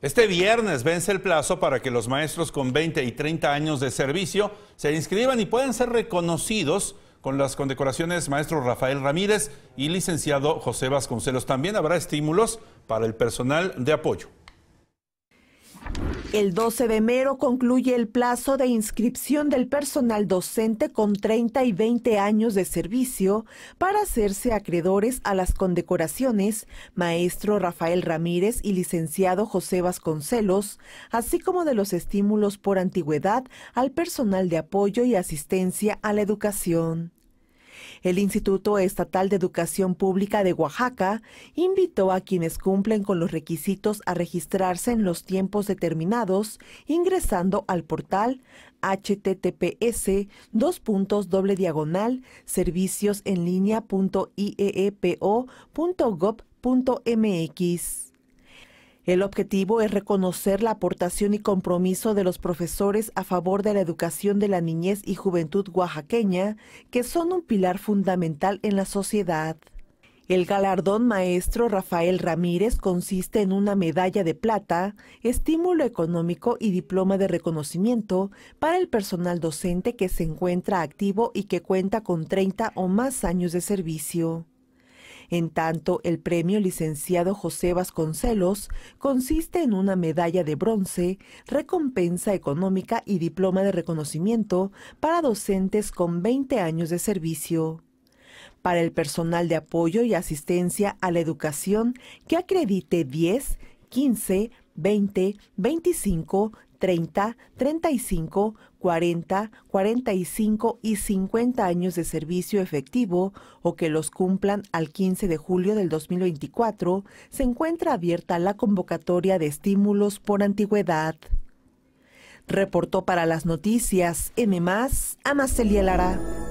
Este viernes vence el plazo para que los maestros con 20 y 30 años de servicio se inscriban y puedan ser reconocidos con las condecoraciones maestro Rafael Ramírez y licenciado José Vasconcelos. También habrá estímulos para el personal de apoyo. El 12 de enero concluye el plazo de inscripción del personal docente con 30 y 20 años de servicio para hacerse acreedores a las condecoraciones maestro Rafael Ramírez y licenciado José Vasconcelos, así como de los estímulos por antigüedad al personal de apoyo y asistencia a la educación. El Instituto Estatal de Educación Pública de Oaxaca invitó a quienes cumplen con los requisitos a registrarse en los tiempos determinados ingresando al portal https dos doble diagonal servicios en línea el objetivo es reconocer la aportación y compromiso de los profesores a favor de la educación de la niñez y juventud oaxaqueña, que son un pilar fundamental en la sociedad. El galardón maestro Rafael Ramírez consiste en una medalla de plata, estímulo económico y diploma de reconocimiento para el personal docente que se encuentra activo y que cuenta con 30 o más años de servicio. En tanto, el premio licenciado José Vasconcelos consiste en una medalla de bronce, recompensa económica y diploma de reconocimiento para docentes con 20 años de servicio para el personal de apoyo y asistencia a la educación que acredite 10, 15, 20, 25, 30, 35, 40, 45 y 50 años de servicio efectivo o que los cumplan al 15 de julio del 2024, se encuentra abierta la convocatoria de estímulos por antigüedad. Reportó para las noticias M. Amacelia Lara.